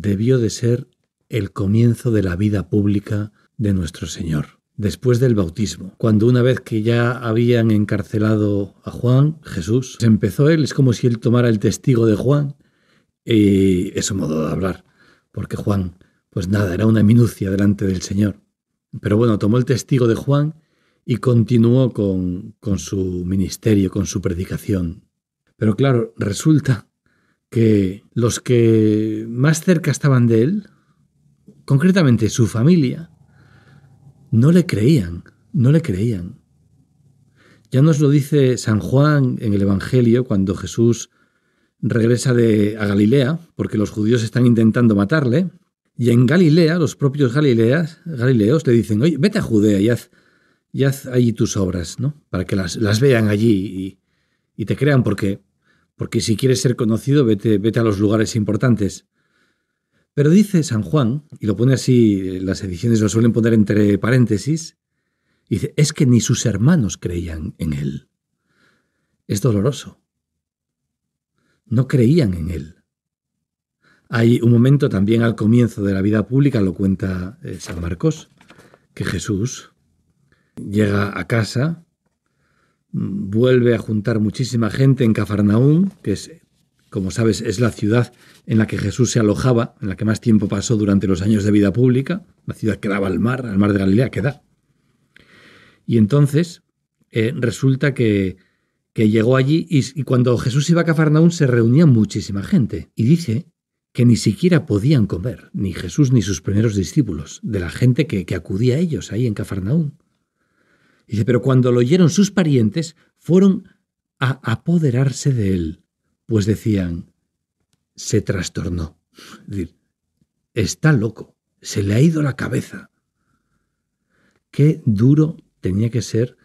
debió de ser el comienzo de la vida pública de nuestro Señor, después del bautismo, cuando una vez que ya habían encarcelado a Juan, Jesús, empezó él, es como si él tomara el testigo de Juan, y eso modo de hablar, porque Juan, pues nada, era una minucia delante del Señor. Pero bueno, tomó el testigo de Juan y continuó con su ministerio, con su predicación. Pero claro, resulta que los que más cerca estaban de él, concretamente su familia, no le creían, no le creían. Ya nos lo dice San Juan en el Evangelio cuando Jesús regresa de, a Galilea, porque los judíos están intentando matarle, y en Galilea los propios galileos le dicen, oye, vete a Judea y haz, allí tus obras, ¿no? Para que las, vean allí y, y te crean, porque porque si quieres ser conocido, vete, vete a los lugares importantes. Pero dice San Juan, y lo pone así, eh, las ediciones lo suelen poner entre paréntesis, dice, es que ni sus hermanos creían en él. Es doloroso. No creían en él. Hay un momento también al comienzo de la vida pública, lo cuenta eh, San Marcos, que Jesús llega a casa vuelve a juntar muchísima gente en Cafarnaún, que es, como sabes, es la ciudad en la que Jesús se alojaba, en la que más tiempo pasó durante los años de vida pública, la ciudad que daba al mar, al mar de Galilea, que da. Y entonces eh, resulta que, que, llegó allí y, cuando Jesús iba a Cafarnaún se reunía muchísima gente. Y dice que ni siquiera podían comer, ni Jesús ni sus primeros discípulos, de la gente que, que acudía a ellos ahí en Cafarnaún. Dice, pero cuando lo oyeron sus parientes, fueron a apoderarse de él, pues decían, se trastornó. Es decir, está loco, se le ha ido la cabeza. Qué duro tenía que ser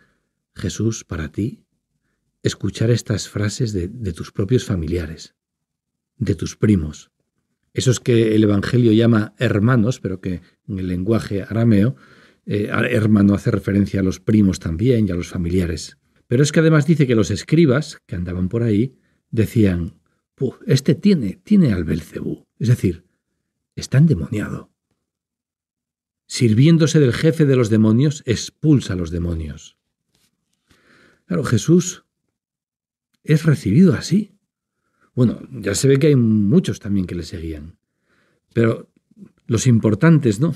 Jesús para ti escuchar estas frases de, de tus propios familiares, de tus primos, esos que el Evangelio llama hermanos, pero que en el lenguaje arameo hermano eh, hace referencia a los primos también y a los familiares. Pero es que además dice que los escribas que andaban por ahí decían, este tiene, tiene al Belcebú. Es decir, está endemoniado. Sirviéndose del jefe de los demonios, expulsa a los demonios. Claro, Jesús es recibido así. Bueno, ya se ve que hay muchos también que le seguían. Pero los importantes, ¿no?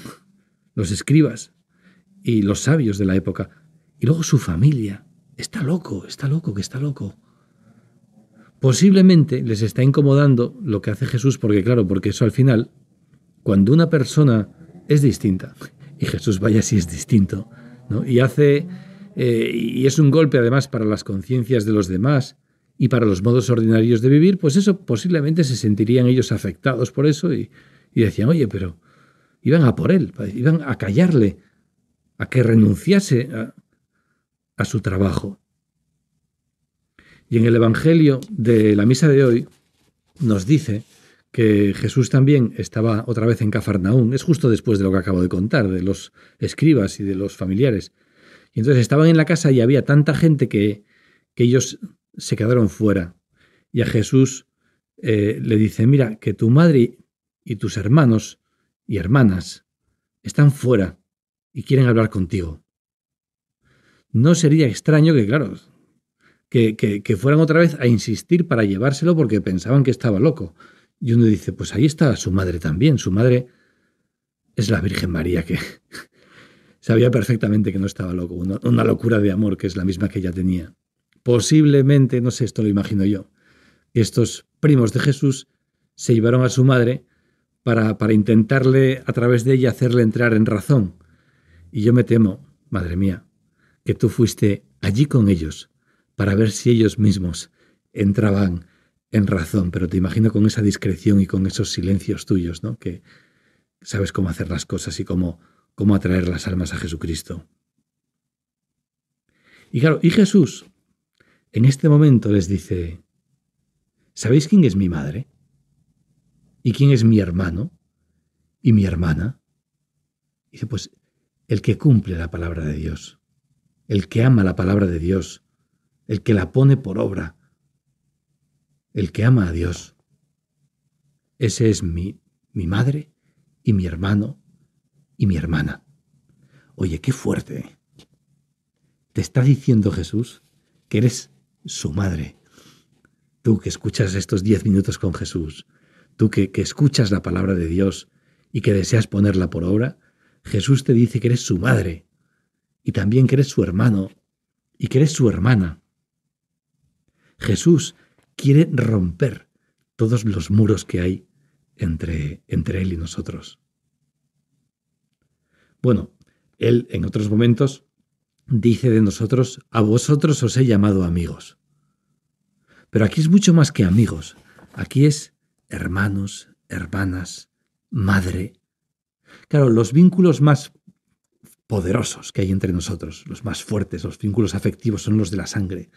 Los escribas, y los sabios de la época. Y luego su familia. Está loco, está loco, que está loco. Posiblemente les está incomodando lo que hace Jesús, porque claro, porque eso al final, cuando una persona es distinta, y Jesús vaya si es distinto, ¿no? y hace, eh, y es un golpe además para las conciencias de los demás y para los modos ordinarios de vivir, pues eso posiblemente se sentirían ellos afectados por eso y, y decían, oye, pero iban a por él, iban a callarle, a que renunciase a, su trabajo. Y en el Evangelio de la misa de hoy nos dice que Jesús también estaba otra vez en Cafarnaún, es justo después de lo que acabo de contar, de los escribas y de los familiares. Y entonces estaban en la casa y había tanta gente que, ellos se quedaron fuera. Y a Jesús eh, le dice, mira, que tu madre y tus hermanos y hermanas están fuera y quieren hablar contigo. No sería extraño que, claro, que, fueran otra vez a insistir para llevárselo porque pensaban que estaba loco. Y uno dice, pues ahí está su madre también. Su madre es la Virgen María que sabía perfectamente que no estaba loco. Una, locura de amor que es la misma que ella tenía. Posiblemente, no sé, esto lo imagino yo, estos primos de Jesús se llevaron a su madre para, para intentarle a través de ella hacerle entrar en razón y yo me temo, madre mía, que tú fuiste allí con ellos para ver si ellos mismos entraban en razón, pero te imagino con esa discreción y con esos silencios tuyos, ¿no? Que sabes cómo hacer las cosas y cómo, cómo atraer las almas a Jesucristo. Y claro, y Jesús en este momento les dice, ¿sabéis quién es mi madre? ¿Y quién es mi hermano? ¿Y mi hermana? Y dice, pues el que cumple la palabra de Dios, el que ama la palabra de Dios, el que la pone por obra, el que ama a Dios. Ese es mi, mi madre y mi hermano y mi hermana. Oye, qué fuerte. ¿eh? Te está diciendo Jesús que eres su madre. Tú que escuchas estos diez minutos con Jesús, tú que escuchas la palabra de Dios y que deseas ponerla por obra, Jesús te dice que eres su madre y también que eres su hermano y que eres su hermana. Jesús quiere romper todos los muros que hay entre, entre Él y nosotros. Bueno, Él en otros momentos dice de nosotros, a vosotros os he llamado amigos. Pero aquí es mucho más que amigos, aquí es hermanos, hermanas, madre, Claro, los vínculos más poderosos que hay entre nosotros, los más fuertes, los vínculos afectivos son los de la sangre,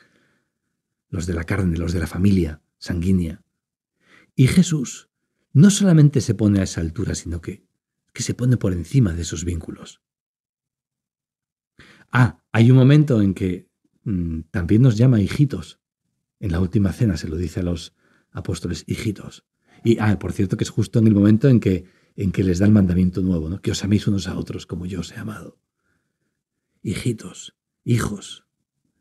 los de la carne, los de la familia sanguínea. Y Jesús no solamente se pone a esa altura, sino que, que se pone por encima de esos vínculos. Ah, hay un momento en que mm, también nos llama hijitos. En la última cena se lo dice a los apóstoles, hijitos. Y, ah, por cierto, que es justo en el momento en que en que les da el mandamiento nuevo, ¿no? que os améis unos a otros como yo os he amado. Hijitos, hijos,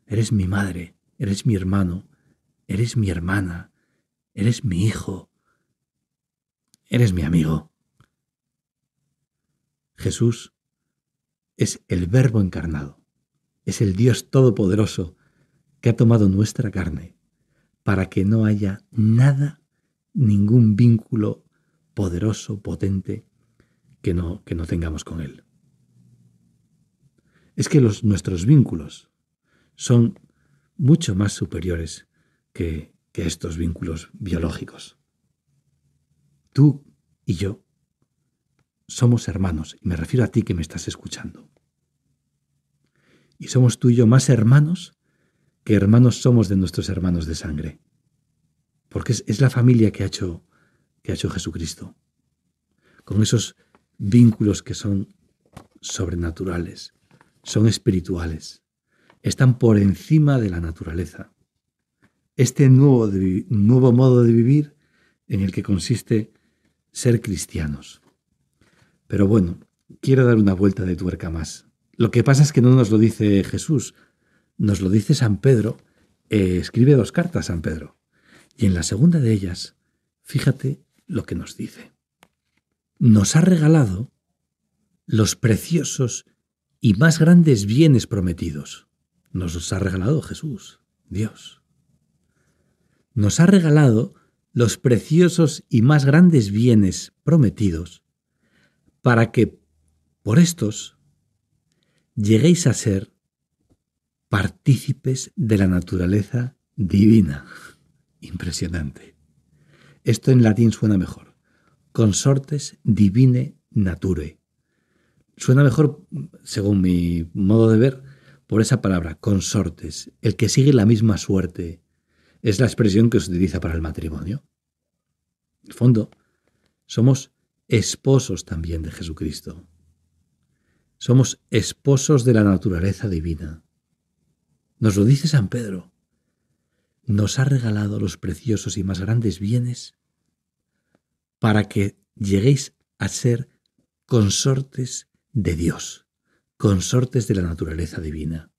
eres mi madre, eres mi hermano, eres mi hermana, eres mi hijo, eres mi amigo. Jesús es el Verbo encarnado, es el Dios Todopoderoso que ha tomado nuestra carne para que no haya nada, ningún vínculo poderoso, potente, que no, que no tengamos con Él. Es que los, nuestros vínculos son mucho más superiores que, estos vínculos biológicos. Tú y yo somos hermanos, y me refiero a ti que me estás escuchando. Y somos tú y yo más hermanos que hermanos somos de nuestros hermanos de sangre. Porque es la familia que ha hecho que ha hecho Jesucristo, con esos vínculos que son sobrenaturales, son espirituales, están por encima de la naturaleza. Este nuevo, nuevo modo de vivir en el que consiste ser cristianos. Pero bueno, quiero dar una vuelta de tuerca más. Lo que pasa es que no nos lo dice Jesús, nos lo dice San Pedro. Eh, escribe dos cartas a San Pedro. Y en la segunda de ellas, fíjate lo que nos dice. Nos ha regalado los preciosos y más grandes bienes prometidos. Nos los ha regalado Jesús, Dios. Nos ha regalado los preciosos y más grandes bienes prometidos para que por estos lleguéis a ser partícipes de la naturaleza divina. Impresionante. Esto en latín suena mejor. Consortes divine nature. Suena mejor, mm, según mi modo de ver, por esa palabra, consortes, el que sigue la misma suerte. Es la expresión que se utiliza para el matrimonio. En el fondo, somos esposos también de Jesucristo. Somos esposos de la naturaleza divina. Nos lo dice San Pedro nos ha regalado los preciosos y más grandes bienes para que lleguéis a ser consortes de Dios, consortes de la naturaleza divina.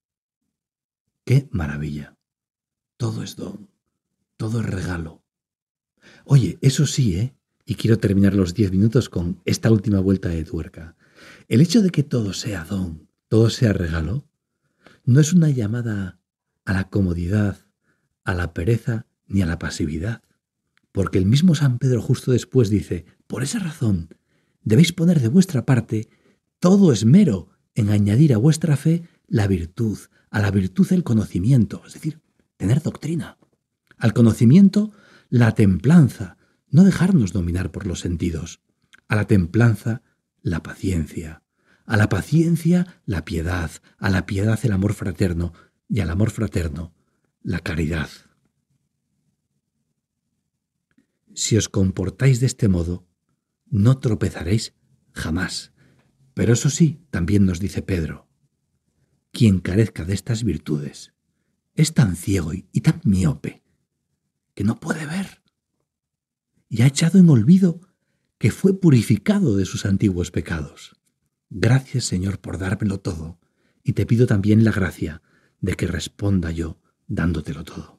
¡Qué maravilla! Todo es don, todo es regalo. Oye, eso sí, ¿eh? Y quiero terminar los diez minutos con esta última vuelta de tuerca. El hecho de que todo sea don, todo sea regalo, no es una llamada a la comodidad, a la pereza ni a la pasividad. Porque el mismo San Pedro justo después dice, por esa razón, debéis poner de vuestra parte todo esmero en añadir a vuestra fe la virtud, a la virtud el conocimiento, es decir, tener doctrina, al conocimiento la templanza, no dejarnos dominar por los sentidos, a la templanza la paciencia, a la paciencia la piedad, a la piedad el amor fraterno y al amor fraterno la caridad. Si os comportáis de este modo, no tropezaréis jamás. Pero eso sí, también nos dice Pedro, quien carezca de estas virtudes es tan ciego y tan miope que no puede ver y ha echado en olvido que fue purificado de sus antiguos pecados. Gracias Señor por dármelo todo y te pido también la gracia de que responda yo dándotelo todo.